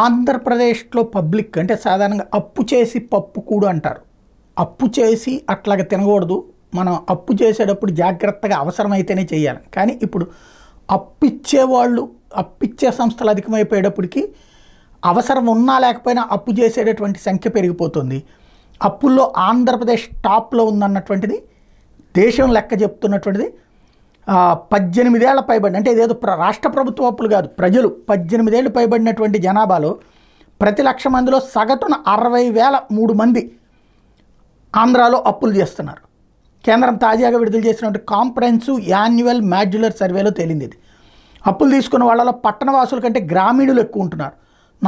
ఆంధ్రప్రదేశ్లో పబ్లిక్ అంటే సాధారణంగా అప్పు చేసి పప్పు కూడా అంటారు అప్పు చేసి అట్లాగా తినకూడదు మనం అప్పు చేసేటప్పుడు జాగ్రత్తగా అవసరమైతేనే చేయాలి కానీ ఇప్పుడు అప్పిచ్చేవాళ్ళు అప్పిచ్చే సంస్థలు అధికమైపోయేటప్పటికి అవసరం ఉన్నా లేకపోయినా అప్పు చేసేటటువంటి సంఖ్య పెరిగిపోతుంది అప్పుల్లో ఆంధ్రప్రదేశ్ టాప్లో ఉందన్నటువంటిది దేశం లెక్క చెప్తున్నటువంటిది పద్దెనిమిదేళ్ల పైబడిన అంటే ఇదేదో రాష్ట్ర ప్రభుత్వ అప్పులు కాదు ప్రజలు పద్దెనిమిదేళ్ళు పైబడినటువంటి జనాభాలో ప్రతి లక్ష మందిలో సగటున అరవై వేల మూడు మంది ఆంధ్రాలో అప్పులు చేస్తున్నారు కేంద్రం తాజాగా విడుదల చేసినటువంటి కాంప్రహెన్సివ్ యాన్యువల్ మాడ్యులర్ సర్వేలో తేలింది ఇది అప్పులు తీసుకున్న వాళ్ళలో పట్టణవాసుల కంటే గ్రామీణులు ఎక్కువ ఉంటున్నారు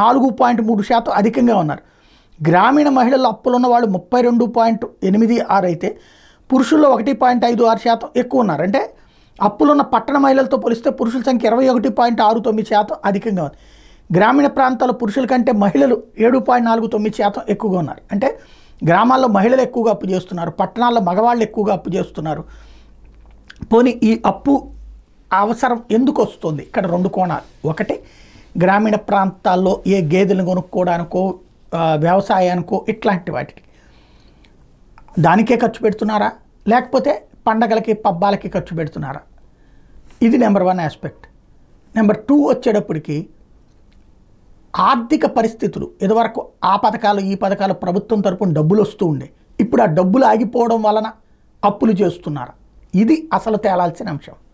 నాలుగు పాయింట్ మూడు శాతం అధికంగా ఉన్నారు గ్రామీణ మహిళల్లో అప్పులున్న వాళ్ళు ముప్పై రెండు పాయింట్ ఎనిమిది ఆరు అయితే పురుషుల్లో ఒకటి పాయింట్ ఐదు ఆరు శాతం ఎక్కువ ఉన్నారు అంటే అప్పులున్న పట్టణ మహిళలతో పోలిస్తే పురుషుల సంఖ్య ఇరవై ఒకటి పాయింట్ ఆరు తొమ్మిది శాతం అధికంగా ఉంది గ్రామీణ ప్రాంతాల పురుషుల కంటే మహిళలు ఏడు పాయింట్ నాలుగు తొమ్మిది శాతం ఎక్కువగా ఉన్నారు అంటే గ్రామాల్లో మహిళలు ఎక్కువగా అప్పు చేస్తున్నారు పట్టణాల్లో మగవాళ్ళు ఎక్కువగా అప్పు చేస్తున్నారు పోనీ ఈ అప్పు అవసరం ఎందుకు వస్తుంది ఇక్కడ రెండు కోణాలు ఒకటి గ్రామీణ ప్రాంతాల్లో ఏ గేదెలు కొనుక్కోవడానికో వ్యవసాయానికో ఇట్లాంటి వాటికి దానికే ఖర్చు పెడుతున్నారా లేకపోతే పండగలకి పబ్బాలకి ఖర్చు పెడుతున్నారు ఇది number one aspect number two వచ్చేటప్పటికి ఆర్థిక పరిస్థితులు ఇదివరకు ఆ పథకాలు ఈ పథకాలు ప్రభుత్వం తరపున డబ్బులు వస్తూ ఉండే ఇప్పుడు ఆ డబ్బులు ఆగిపోవడం వలన అప్పులు చేస్తున్నారు ఇది అసలు తేలాల్సిన అంశం